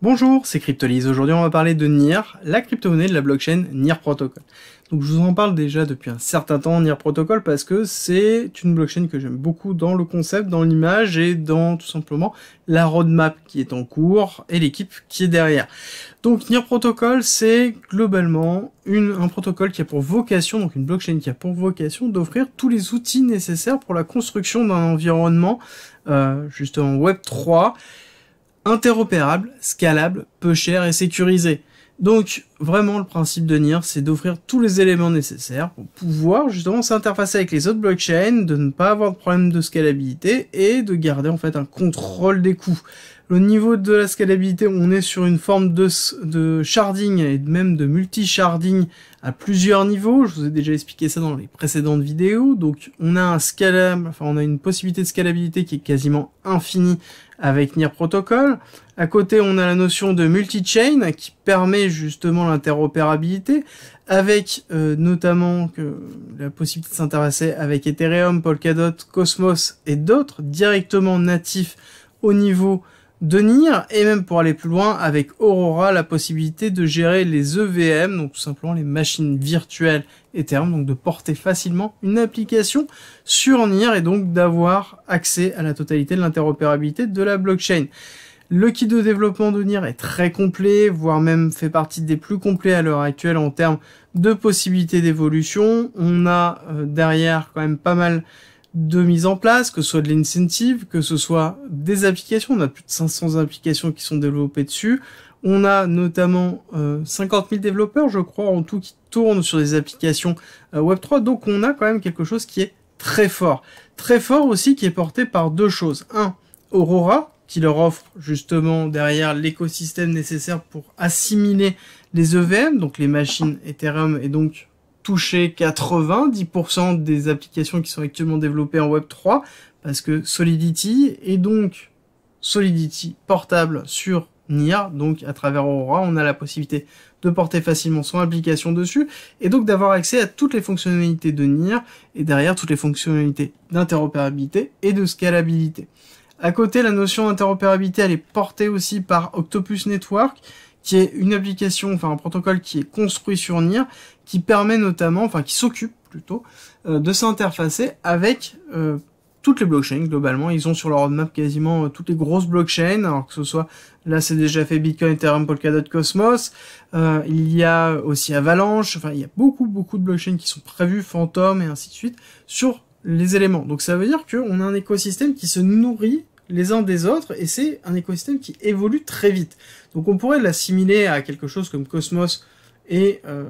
Bonjour, c'est Cryptolise. Aujourd'hui, on va parler de NIR, la crypto-monnaie de la blockchain NIR Protocol. Donc, je vous en parle déjà depuis un certain temps, NIR Protocol, parce que c'est une blockchain que j'aime beaucoup dans le concept, dans l'image et dans tout simplement la roadmap qui est en cours et l'équipe qui est derrière. Donc, NIR Protocol, c'est globalement un protocole qui a pour vocation, donc une blockchain qui a pour vocation d'offrir tous les outils nécessaires pour la construction d'un environnement, euh, justement Web 3 interopérable, scalable, peu cher et sécurisé. Donc vraiment le principe de NIR c'est d'offrir tous les éléments nécessaires pour pouvoir justement s'interfacer avec les autres blockchains, de ne pas avoir de problème de scalabilité et de garder en fait un contrôle des coûts. Au niveau de la scalabilité, on est sur une forme de, sharding et même de multi-sharding à plusieurs niveaux. Je vous ai déjà expliqué ça dans les précédentes vidéos. Donc on a un scalable, enfin on a une possibilité de scalabilité qui est quasiment infinie avec Nier Protocol. À côté, on a la notion de multi-chain qui permet justement l'interopérabilité avec euh, notamment que la possibilité de s'intéresser avec Ethereum, Polkadot, Cosmos et d'autres directement natifs au niveau de NIR, et même pour aller plus loin, avec Aurora, la possibilité de gérer les EVM, donc tout simplement les machines virtuelles et termes donc de porter facilement une application sur NIR et donc d'avoir accès à la totalité de l'interopérabilité de la blockchain. Le kit de développement de NIR est très complet, voire même fait partie des plus complets à l'heure actuelle en termes de possibilités d'évolution. On a euh, derrière quand même pas mal de mise en place, que ce soit de l'incentive, que ce soit des applications. On a plus de 500 applications qui sont développées dessus. On a notamment 50 euh, 000 développeurs, je crois, en tout, qui tournent sur des applications euh, Web3. Donc on a quand même quelque chose qui est très fort. Très fort aussi qui est porté par deux choses. Un, Aurora, qui leur offre justement derrière l'écosystème nécessaire pour assimiler les EVM, donc les machines Ethereum et donc toucher 90% des applications qui sont actuellement développées en Web3 parce que Solidity est donc Solidity portable sur NIR, donc à travers Aurora, on a la possibilité de porter facilement son application dessus et donc d'avoir accès à toutes les fonctionnalités de NIR et derrière toutes les fonctionnalités d'interopérabilité et de scalabilité. À côté, la notion d'interopérabilité, elle est portée aussi par Octopus Network, qui est une application, enfin un protocole qui est construit sur NIR, qui permet notamment, enfin qui s'occupe plutôt, euh, de s'interfacer avec euh, toutes les blockchains globalement. Ils ont sur leur roadmap quasiment euh, toutes les grosses blockchains, alors que ce soit là c'est déjà fait Bitcoin, Ethereum, Polkadot, Cosmos. il y a aussi Avalanche. Enfin il y a beaucoup beaucoup de blockchains qui sont prévues, Phantom et ainsi de suite sur les éléments. Donc ça veut dire qu'on a un écosystème qui se nourrit les uns des autres, et c'est un écosystème qui évolue très vite. Donc on pourrait l'assimiler à quelque chose comme Cosmos et euh,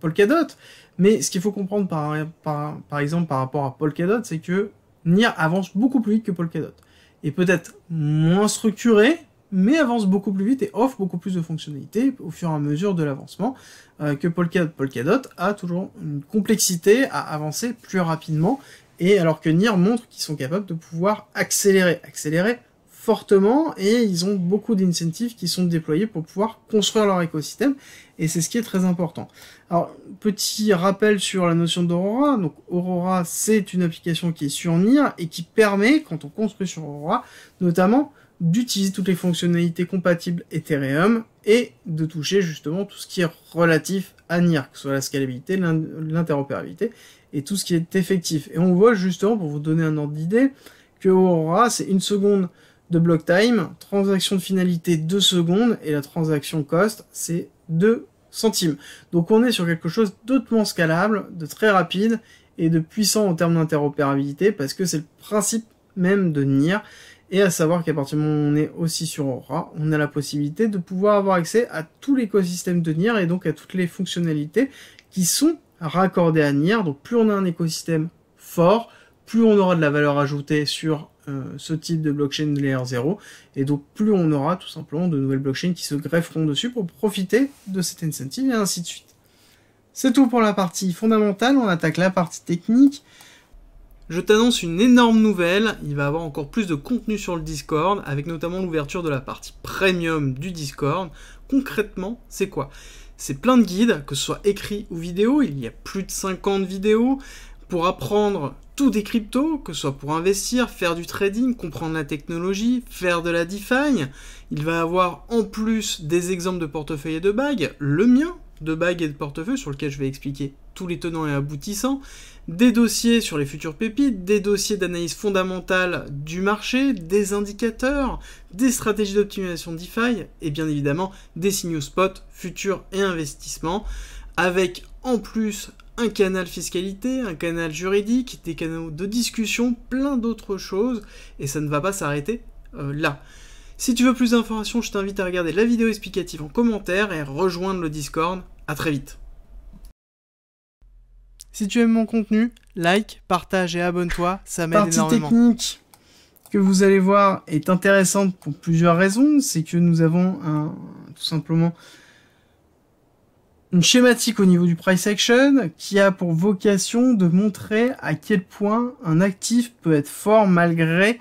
Polkadot, mais ce qu'il faut comprendre par, par, exemple par rapport à Polkadot, c'est que NIR avance beaucoup plus vite que Polkadot, et peut-être moins structuré, mais avance beaucoup plus vite et offre beaucoup plus de fonctionnalités au fur et à mesure de l'avancement euh, que Polkadot. Polkadot a toujours une complexité à avancer plus rapidement et alors que NIR montre qu'ils sont capables de pouvoir accélérer, accélérer fortement, et ils ont beaucoup d'incentives qui sont déployés pour pouvoir construire leur écosystème, et c'est ce qui est très important. Alors, petit rappel sur la notion d'Aurora. Donc, Aurora, c'est une application qui est sur NIR et qui permet, quand on construit sur Aurora, notamment d'utiliser toutes les fonctionnalités compatibles Ethereum et de toucher justement tout ce qui est relatif à NIR, que ce soit la scalabilité, l'interopérabilité et tout ce qui est effectif. Et on voit justement, pour vous donner un ordre d'idée, que Aurora, c'est une seconde de block time, transaction de finalité 2 secondes et la transaction cost, c'est 2 centimes. Donc on est sur quelque chose d'autrement scalable, de très rapide et de puissant en termes d'interopérabilité parce que c'est le principe même de NIR et à savoir qu'à partir du moment où on est aussi sur Aura, on a la possibilité de pouvoir avoir accès à tout l'écosystème de Nier et donc à toutes les fonctionnalités qui sont raccordées à Nier. Donc plus on a un écosystème fort, plus on aura de la valeur ajoutée sur euh, ce type de blockchain de Layer 0. Et donc plus on aura tout simplement de nouvelles blockchains qui se grefferont dessus pour profiter de cet incentive et ainsi de suite. C'est tout pour la partie fondamentale, on attaque la partie technique. Je t'annonce une énorme nouvelle, il va y avoir encore plus de contenu sur le Discord, avec notamment l'ouverture de la partie premium du Discord. Concrètement, c'est quoi C'est plein de guides, que ce soit écrit ou vidéo, il y a plus de 50 vidéos, pour apprendre tout des cryptos, que ce soit pour investir, faire du trading, comprendre la technologie, faire de la DeFi. Il va avoir en plus des exemples de portefeuilles et de bagues, le mien de bagues et de portefeuilles, sur lequel je vais expliquer tous les tenants et aboutissants, des dossiers sur les futures pépites, des dossiers d'analyse fondamentale du marché, des indicateurs, des stratégies d'optimisation DeFi et bien évidemment des signaux spot, futurs et investissements, avec en plus un canal fiscalité, un canal juridique, des canaux de discussion, plein d'autres choses et ça ne va pas s'arrêter euh, là. Si tu veux plus d'informations, je t'invite à regarder la vidéo explicative en commentaire et rejoindre le Discord. À très vite. Si tu aimes mon contenu, like, partage et abonne-toi, ça m'aide énormément. technique que vous allez voir est intéressante pour plusieurs raisons. C'est que nous avons un, tout simplement une schématique au niveau du price action qui a pour vocation de montrer à quel point un actif peut être fort malgré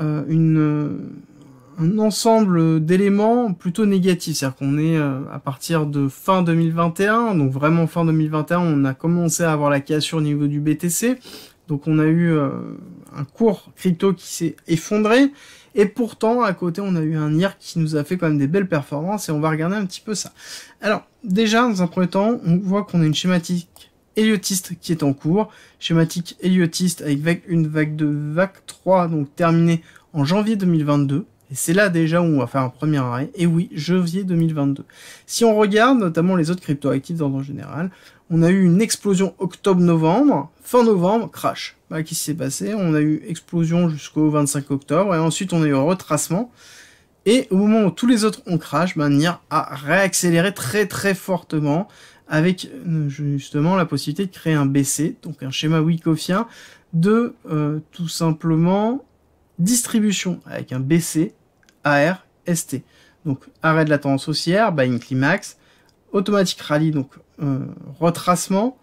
euh, une un ensemble d'éléments plutôt négatifs. C'est-à-dire qu'on est euh, à partir de fin 2021, donc vraiment fin 2021, on a commencé à avoir la cassure au niveau du BTC. Donc on a eu euh, un cours crypto qui s'est effondré. Et pourtant, à côté, on a eu un IR qui nous a fait quand même des belles performances et on va regarder un petit peu ça. Alors, déjà, dans un premier temps, on voit qu'on a une schématique héliotiste qui est en cours. Schématique héliotiste avec une vague de vague 3, donc terminée en janvier 2022. Et c'est là déjà où on va faire un premier arrêt. Et oui, janvier 2022. Si on regarde notamment les autres cryptoactifs d'ordre général, on a eu une explosion octobre-novembre, fin novembre, crash. Bah, qu'est-ce qui s'est passé. On a eu explosion jusqu'au 25 octobre et ensuite on a eu un retracement. Et au moment où tous les autres ont crash, ben, a réaccéléré très très fortement avec euh, justement la possibilité de créer un BC, donc un schéma Wikofien de euh, tout simplement distribution avec un BC ST, Donc arrêt de la tendance haussière, buying climax, automatique rallye, donc euh, retracement,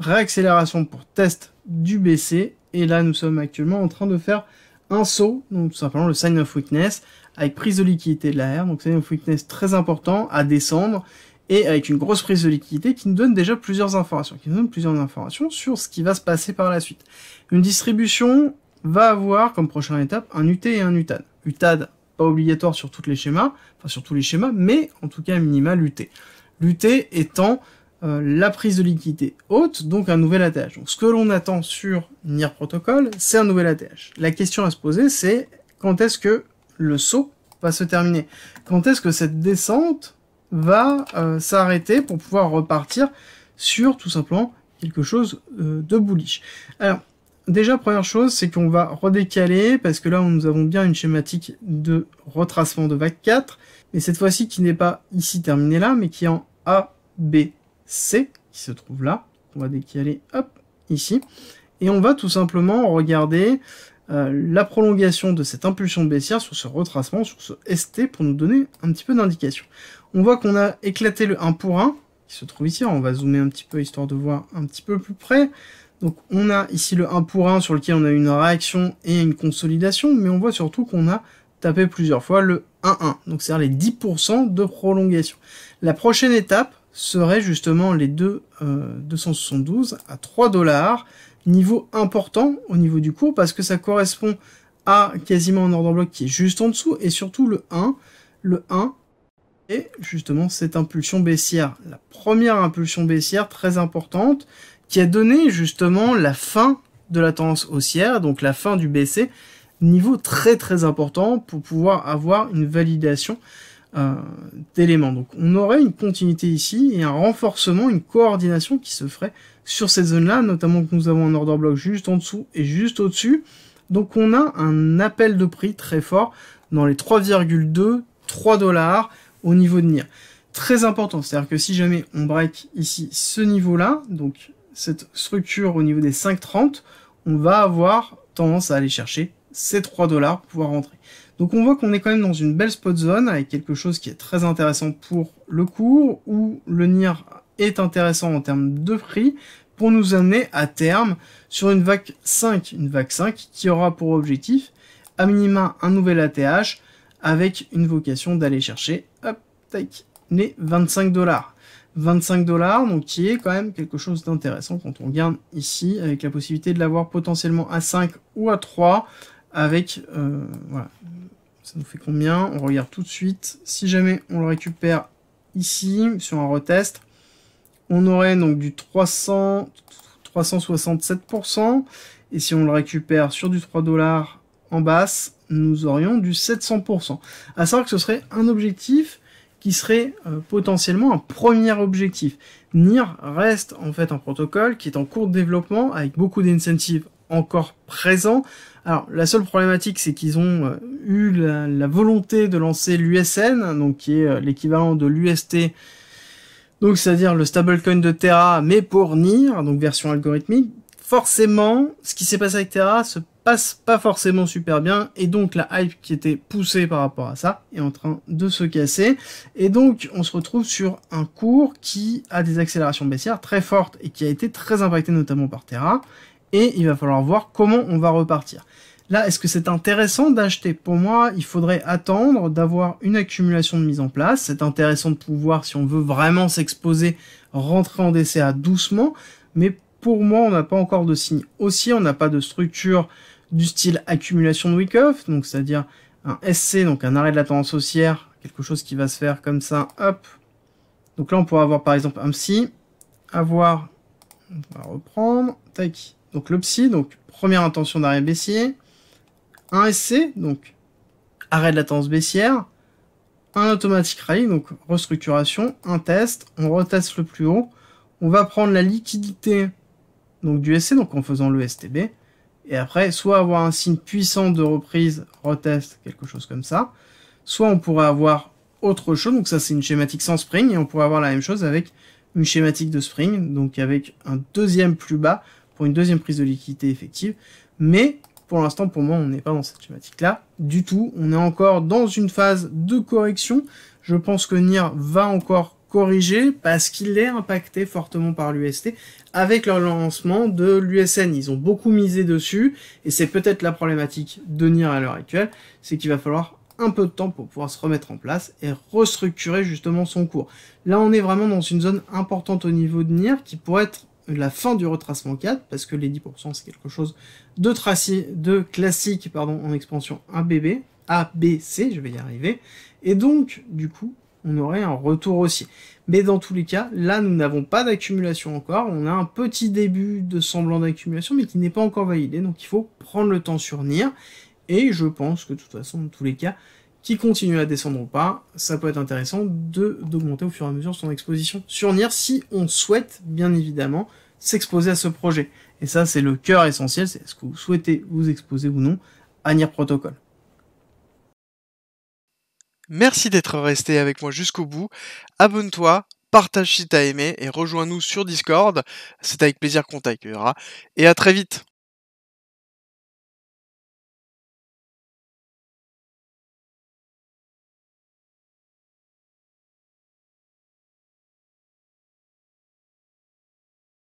réaccélération pour test du BC. Et là, nous sommes actuellement en train de faire un saut, donc tout simplement le sign of weakness, avec prise de liquidité de l'AR, donc sign of weakness très important à descendre, et avec une grosse prise de liquidité qui nous donne déjà plusieurs informations, qui nous donne plusieurs informations sur ce qui va se passer par la suite. Une distribution va avoir comme prochaine étape un UT et un UTAD. UTAD pas obligatoire sur toutes les schémas, enfin sur tous les schémas, mais en tout cas minimal minima lutter. Lutter étant euh, la prise de liquidité haute, donc un nouvel ATH. Donc ce que l'on attend sur NIR Protocol, c'est un nouvel ATH. La question à se poser, c'est quand est-ce que le saut va se terminer Quand est-ce que cette descente va euh, s'arrêter pour pouvoir repartir sur tout simplement quelque chose euh, de bullish Alors, déjà, première chose, c'est qu'on va redécaler, parce que là, nous avons bien une schématique de retracement de vague 4, mais cette fois-ci qui n'est pas ici terminée là, mais qui est en A, B, C, qui se trouve là. On va décaler, hop, ici. Et on va tout simplement regarder euh, la prolongation de cette impulsion baissière sur ce retracement, sur ce ST, pour nous donner un petit peu d'indication. On voit qu'on a éclaté le 1 pour 1, qui se trouve ici. on va zoomer un petit peu, histoire de voir un petit peu plus près. Donc on a ici le 1 pour 1 sur lequel on a une réaction et une consolidation, mais on voit surtout qu'on a tapé plusieurs fois le 1-1, donc c'est-à-dire les 10% de prolongation. La prochaine étape serait justement les deux, 272 euh, à 3 dollars, niveau important au niveau du cours, parce que ça correspond à quasiment un ordre bloc qui est juste en dessous, et surtout le 1, le 1 et justement cette impulsion baissière. La première impulsion baissière très importante qui a donné justement la fin de la tendance haussière, donc la fin du BC, niveau très très important pour pouvoir avoir une validation euh, d'éléments. Donc on aurait une continuité ici et un renforcement, une coordination qui se ferait sur cette zone-là, notamment que nous avons un order block juste en dessous et juste au-dessus. Donc on a un appel de prix très fort dans les 3,2, 3 dollars au niveau de NIR. Très important, c'est-à-dire que si jamais on break ici ce niveau-là, donc cette structure au niveau des 5,30, on va avoir tendance à aller chercher ces 3 dollars pour pouvoir rentrer. Donc on voit qu'on est quand même dans une belle spot zone avec quelque chose qui est très intéressant pour le cours, où le NIR est intéressant en termes de prix pour nous amener à terme sur une vague 5, une vague 5 qui aura pour objectif à minima un nouvel ATH avec une vocation d'aller chercher hop, tac, les 25 dollars. 25 dollars, donc qui est quand même quelque chose d'intéressant quand on regarde ici, avec la possibilité de l'avoir potentiellement à 5 ou à 3, avec, euh, voilà, ça nous fait combien On regarde tout de suite, si jamais on le récupère ici, sur un retest, on aurait donc du 300, 367%, et si on le récupère sur du 3 dollars en basse, nous aurions du 700%. À savoir que ce serait un objectif qui serait euh, potentiellement un premier objectif. NIR reste en fait un protocole qui est en cours de développement avec beaucoup d'incentives encore présents. Alors la seule problématique c'est qu'ils ont euh, eu la, volonté de lancer l'USN, donc qui est euh, l'équivalent de l'UST, donc c'est-à-dire le stablecoin de Terra, mais pour NIR, donc version algorithmique, forcément, ce qui s'est passé avec Terra se passe pas forcément super bien, et donc la hype qui était poussée par rapport à ça est en train de se casser, et donc on se retrouve sur un cours qui a des accélérations baissières très fortes, et qui a été très impacté notamment par Terra, et il va falloir voir comment on va repartir. Là, est-ce que c'est intéressant d'acheter Pour moi, il faudrait attendre d'avoir une accumulation de mise en place. C'est intéressant de pouvoir, si on veut vraiment s'exposer, rentrer en DCA doucement. Mais pour moi, on n'a pas encore de signe. haussier, on n'a pas de structure du style accumulation de week-off, donc c'est-à-dire un SC, donc un arrêt de la tendance haussière, quelque chose qui va se faire comme ça, hop. Donc là, on pourrait avoir par exemple un PSI, avoir, on va reprendre, tac, donc le psy, donc première intention d'arrêt baissier, un SC, donc arrêt de la tendance baissière, un automatique rally, donc restructuration, un test, on reteste le plus haut, on va prendre la liquidité donc du SC, donc en faisant le STB, et après, soit avoir un signe puissant de reprise, retest, quelque chose comme ça, soit on pourrait avoir autre chose, donc ça c'est une schématique sans spring, et on pourrait avoir la même chose avec une schématique de spring, donc avec un deuxième plus bas pour une deuxième prise de liquidité effective, mais pour l'instant, pour moi, on n'est pas dans cette schématique-là du tout. On est encore dans une phase de correction. Je pense que NIR va encore corrigé parce qu'il est impacté fortement par l'UST avec le lancement de l'USN. Ils ont beaucoup misé dessus et c'est peut-être la problématique de NIR à l'heure actuelle, c'est qu'il va falloir un peu de temps pour pouvoir se remettre en place et restructurer justement son cours. Là, on est vraiment dans une zone importante au niveau de NIR qui pourrait être la fin du retracement 4 parce que les 10% c'est quelque chose de, tracé de classique pardon, en expansion 1 ABC, je vais y arriver. Et donc, du coup, on aurait un retour aussi. Mais dans tous les cas, là, nous n'avons pas d'accumulation encore. On a un petit début de semblant d'accumulation, mais qui n'est pas encore validé. Donc il faut prendre le temps sur NIR. Et je pense que de toute façon, dans tous les cas, qui continue à descendre ou pas, ça peut être intéressant d'augmenter au fur et à mesure son exposition sur NIR si on souhaite, bien évidemment, s'exposer à ce projet. Et ça, c'est le cœur essentiel, c'est ce que vous souhaitez vous exposer ou non à NIR Protocol. Merci d'être resté avec moi jusqu'au bout. Abonne-toi, partage si t'as aimé et rejoins-nous sur Discord. C'est avec plaisir qu'on t'accueillera. Et à très vite